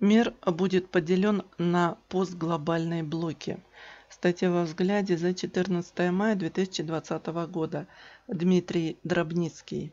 Мир будет поделен на постглобальные блоки. Статья во взгляде за 14 мая 2020 года. Дмитрий Дробницкий.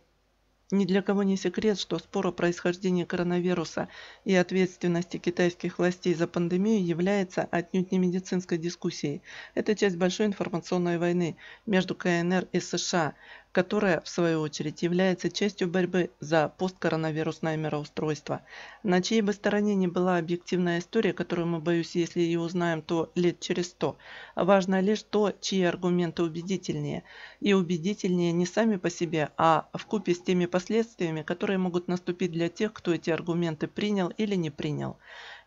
Ни для кого не секрет, что спор о происхождении коронавируса и ответственности китайских властей за пандемию является отнюдь не медицинской дискуссией. Это часть большой информационной войны между КНР и США, которая, в свою очередь, является частью борьбы за посткоронавирусное мироустройство. На чьей бы стороне ни была объективная история, которую мы, боюсь, если и узнаем, то лет через сто, важно лишь то, чьи аргументы убедительнее. И убедительнее не сами по себе, а в купе с теми последствиями, которые могут наступить для тех, кто эти аргументы принял или не принял.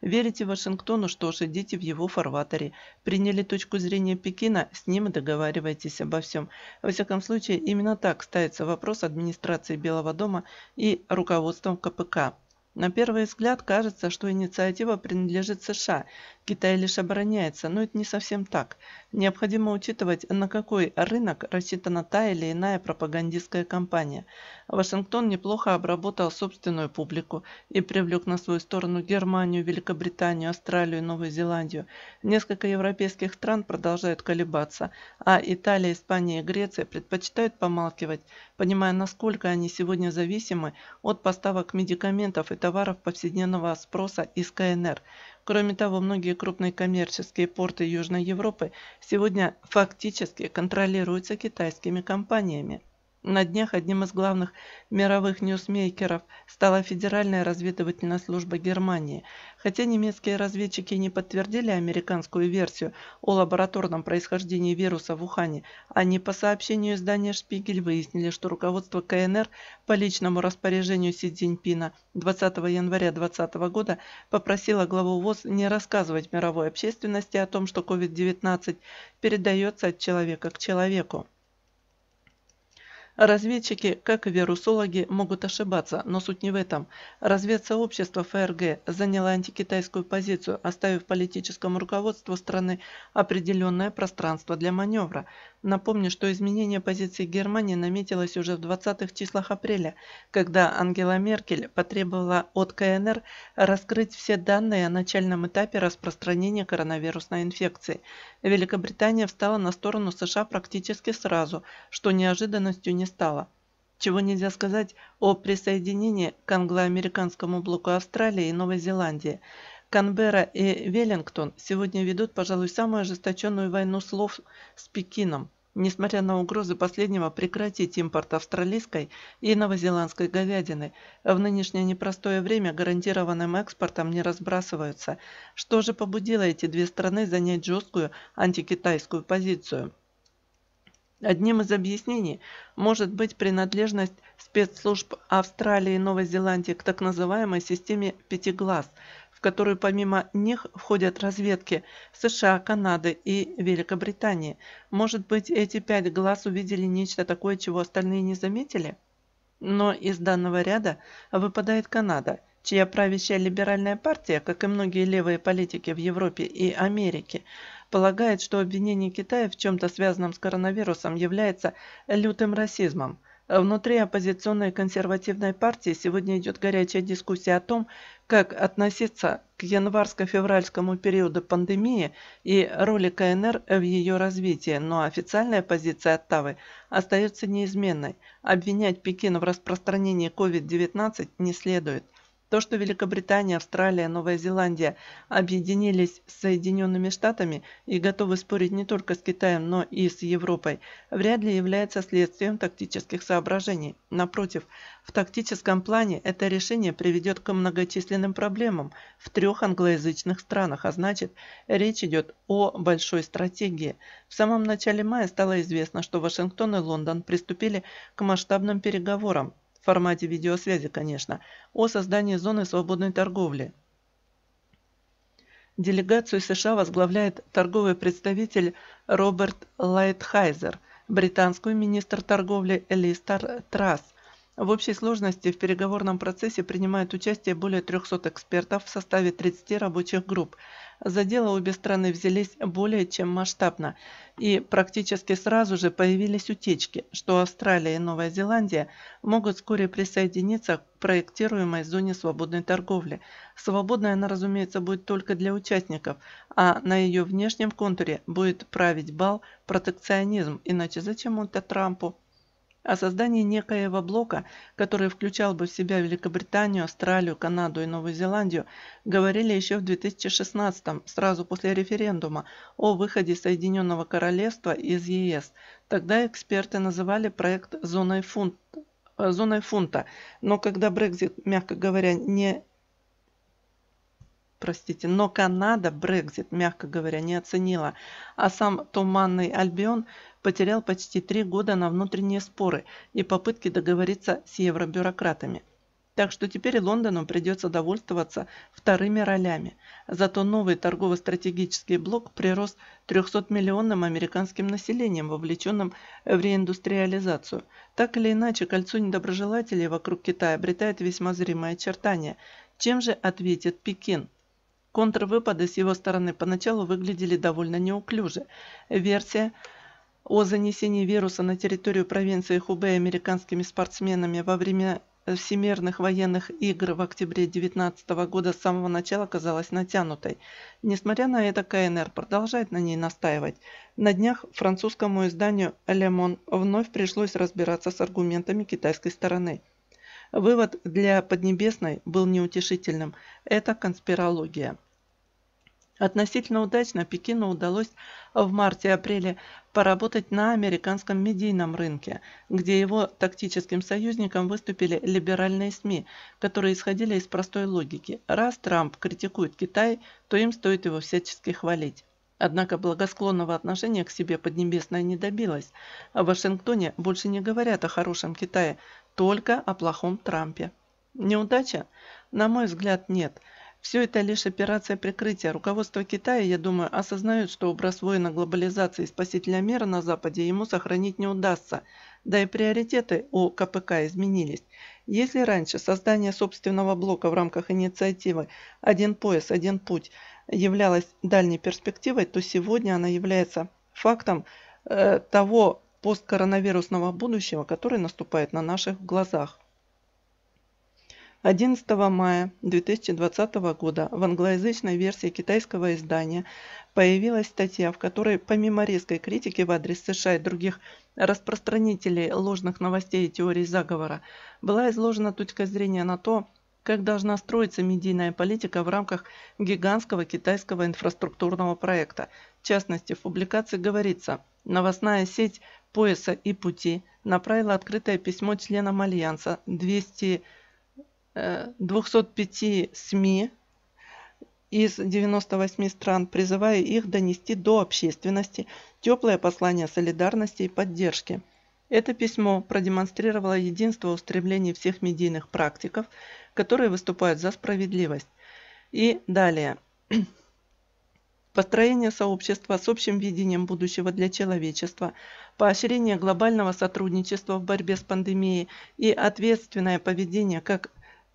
Верите Вашингтону, что ж, идите в его фарватере. Приняли точку зрения Пекина, с ним договаривайтесь обо всем. Во всяком случае, именно так ставится вопрос администрации Белого дома и руководством КПК. На первый взгляд кажется, что инициатива принадлежит США. Китай лишь обороняется, но это не совсем так. Необходимо учитывать, на какой рынок рассчитана та или иная пропагандистская кампания. Вашингтон неплохо обработал собственную публику и привлек на свою сторону Германию, Великобританию, Австралию и Новую Зеландию. Несколько европейских стран продолжают колебаться, а Италия, Испания и Греция предпочитают помалкивать, понимая, насколько они сегодня зависимы от поставок медикаментов и того, товаров повседневного спроса из КНР. Кроме того, многие крупные коммерческие порты Южной Европы сегодня фактически контролируются китайскими компаниями. На днях одним из главных мировых ньюсмейкеров стала Федеральная разведывательная служба Германии. Хотя немецкие разведчики не подтвердили американскую версию о лабораторном происхождении вируса в Ухане, они по сообщению издания «Шпигель» выяснили, что руководство КНР по личному распоряжению Си Цзиньпина 20 января 2020 года попросило главу ВОЗ не рассказывать мировой общественности о том, что COVID-19 передается от человека к человеку. Разведчики, как и вирусологи, могут ошибаться, но суть не в этом. Разведсообщество ФРГ заняло антикитайскую позицию, оставив политическому руководству страны определенное пространство для маневра, Напомню, что изменение позиции Германии наметилось уже в 20-х числах апреля, когда Ангела Меркель потребовала от КНР раскрыть все данные о начальном этапе распространения коронавирусной инфекции. Великобритания встала на сторону США практически сразу, что неожиданностью не стало чего нельзя сказать о присоединении к англоамериканскому блоку Австралии и Новой Зеландии. Канберра и Веллингтон сегодня ведут, пожалуй, самую ожесточенную войну слов с Пекином, несмотря на угрозы последнего прекратить импорт австралийской и новозеландской говядины, в нынешнее непростое время гарантированным экспортом не разбрасываются. Что же побудило эти две страны занять жесткую антикитайскую позицию? Одним из объяснений может быть принадлежность спецслужб Австралии и Новой Зеландии к так называемой системе пяти глаз в которую помимо них входят разведки США, Канады и Великобритании. Может быть, эти пять глаз увидели нечто такое, чего остальные не заметили? Но из данного ряда выпадает Канада, чья правящая либеральная партия, как и многие левые политики в Европе и Америке, полагает, что обвинение Китая в чем-то связанном с коронавирусом является лютым расизмом – Э, внутри оппозиционной консервативной партии сегодня идет горячая дискуссия о том, как относиться к январско-февральскому периоду пандемии и роли КНР в ее развитии, но официальная позиция Оттавы остается неизменной. Обвинять Пекин в распространении COVID-19 не следует – то, что Великобритания, Австралия, Новая Зеландия объединились с Соединенными Штатами и готовы спорить не только с Китаем, но и с Европой, вряд ли является следствием тактических соображений. Напротив, в тактическом плане это решение приведет к многочисленным проблемам в трех англоязычных странах, а значит, речь идет о большой стратегии. В самом начале мая стало известно, что Вашингтон и Лондон приступили к масштабным переговорам формате видеосвязи, конечно, о создании зоны свободной торговли. Делегацию США возглавляет торговый представитель Роберт Лайтхайзер, британскую министр торговли Элистар Трасс, в общей сложности в переговорном процессе принимают участие более 300 экспертов в составе 30 рабочих групп. За дело обе страны взялись более чем масштабно, и практически сразу же появились утечки, что Австралия и Новая Зеландия могут вскоре присоединиться к проектируемой зоне свободной торговли. Свободная она, разумеется, будет только для участников, а на ее внешнем контуре будет править бал протекционизм, иначе зачем он-то Трампу? о создании некоего блока, который включал бы в себя Великобританию, Австралию, Канаду и Новую Зеландию, говорили еще в 2016, сразу после референдума, о выходе Соединенного Королевства из ЕС. Тогда эксперты называли проект «зоной фунта», зоной фунта. Но когда Брекзит, мягко говоря, не простите, но Канада Брекзит, мягко говоря, не оценила, а сам Туманный Альбион потерял почти три года на внутренние споры и попытки договориться с евробюрократами. Так что теперь Лондону придется довольствоваться вторыми ролями. Зато новый торгово-стратегический блок прирос 300-миллионным американским населением, вовлеченным в реиндустриализацию. Так или иначе, кольцо недоброжелателей вокруг Китая обретает весьма зримое очертание. Чем же ответит Пекин? Контрвыпады с его стороны поначалу выглядели довольно неуклюже. Версия о занесении вируса на территорию провинции Хубэй американскими спортсменами во время Всемирных военных игр в октябре 2019 года с самого начала казалась натянутой. Несмотря на это, КНР продолжает на ней настаивать. На днях французскому изданию «Ле Мон» вновь пришлось разбираться с аргументами китайской стороны. Вывод для Поднебесной был неутешительным – это конспирология. Относительно удачно Пекину удалось в марте-апреле поработать на американском медийном рынке, где его тактическим союзником выступили либеральные СМИ, которые исходили из простой логики. Раз Трамп критикует Китай, то им стоит его всячески хвалить. Однако благосклонного отношения к себе Поднебесная не добилась. В Вашингтоне больше не говорят о хорошем Китае, только о плохом Трампе. Неудача? На мой взгляд, нет – все это лишь операция прикрытия. Руководство Китая, я думаю, осознает, что образ воина глобализации и спасителя мира на Западе ему сохранить не удастся. Да и приоритеты у КПК изменились. Если раньше создание собственного блока в рамках инициативы «Один пояс, один путь» являлось дальней перспективой, то сегодня она является фактом э, того посткоронавирусного будущего, который наступает на наших глазах. 11 мая 2020 года в англоязычной версии китайского издания появилась статья, в которой помимо резкой критики в адрес США и других распространителей ложных новостей и теорий заговора, была изложена точка зрения на то, как должна строиться медийная политика в рамках гигантского китайского инфраструктурного проекта. В частности, в публикации говорится, новостная сеть пояса и пути направила открытое письмо членам Альянса 200 205 СМИ из 98 стран, призывая их донести до общественности теплое послание солидарности и поддержки. Это письмо продемонстрировало единство устремлений всех медийных практиков, которые выступают за справедливость. И далее. Построение сообщества с общим видением будущего для человечества, поощрение глобального сотрудничества в борьбе с пандемией и ответственное поведение как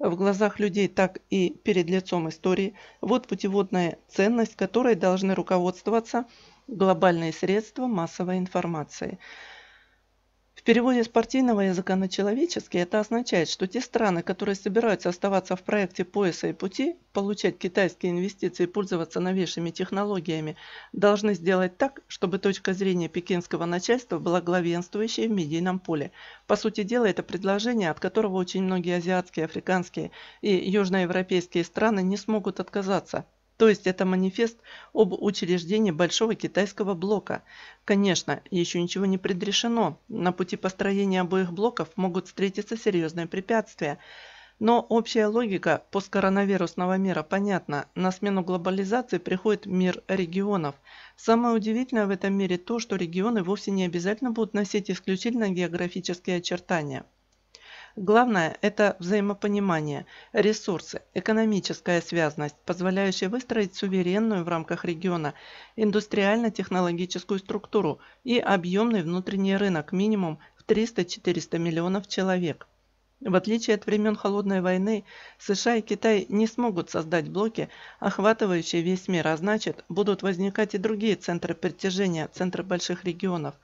в глазах людей, так и перед лицом истории. Вот путеводная ценность, которой должны руководствоваться глобальные средства массовой информации переводе с партийного языка на человеческий это означает, что те страны, которые собираются оставаться в проекте пояса и пути, получать китайские инвестиции и пользоваться новейшими технологиями, должны сделать так, чтобы точка зрения пекинского начальства была главенствующей в медийном поле. По сути дела, это предложение, от которого очень многие азиатские, африканские и южноевропейские страны не смогут отказаться, то есть это манифест об учреждении Большого Китайского блока. Конечно, еще ничего не предрешено. На пути построения обоих блоков могут встретиться серьезные препятствия. Но общая логика посткоронавирусного мира понятна. На смену глобализации приходит мир регионов. Самое удивительное в этом мире то, что регионы вовсе не обязательно будут носить исключительно географические очертания. Главное – это взаимопонимание, ресурсы, экономическая связность, позволяющая выстроить суверенную в рамках региона индустриально-технологическую структуру и объемный внутренний рынок минимум в 300-400 миллионов человек. В отличие от времен Холодной войны, США и Китай не смогут создать блоки, охватывающие весь мир, а значит, будут возникать и другие центры притяжения, центры больших регионов –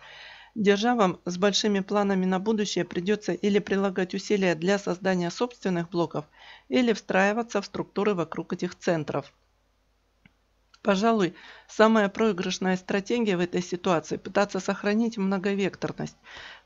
Державам с большими планами на будущее придется или прилагать усилия для создания собственных блоков, или встраиваться в структуры вокруг этих центров. Пожалуй, самая проигрышная стратегия в этой ситуации – пытаться сохранить многовекторность,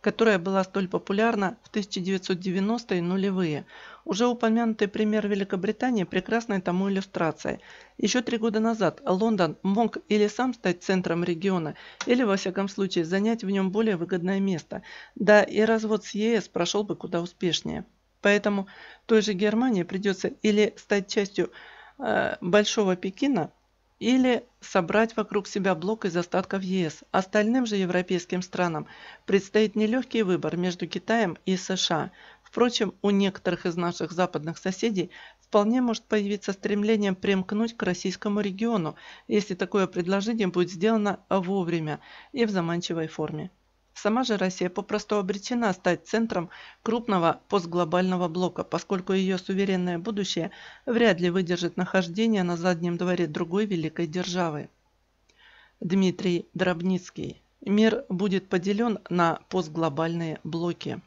которая была столь популярна в 1990-е нулевые. Уже упомянутый пример Великобритании – прекрасной тому иллюстрацией. Еще три года назад Лондон мог или сам стать центром региона, или, во всяком случае, занять в нем более выгодное место. Да, и развод с ЕС прошел бы куда успешнее. Поэтому той же Германии придется или стать частью э, Большого Пекина – или собрать вокруг себя блок из остатков ЕС. Остальным же европейским странам предстоит нелегкий выбор между Китаем и США. Впрочем, у некоторых из наших западных соседей вполне может появиться стремление примкнуть к российскому региону, если такое предложение будет сделано вовремя и в заманчивой форме. Сама же Россия попросту обречена стать центром крупного постглобального блока, поскольку ее суверенное будущее вряд ли выдержит нахождение на заднем дворе другой великой державы. Дмитрий Дробницкий. Мир будет поделен на постглобальные блоки.